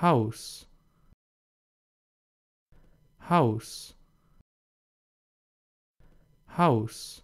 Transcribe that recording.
house house house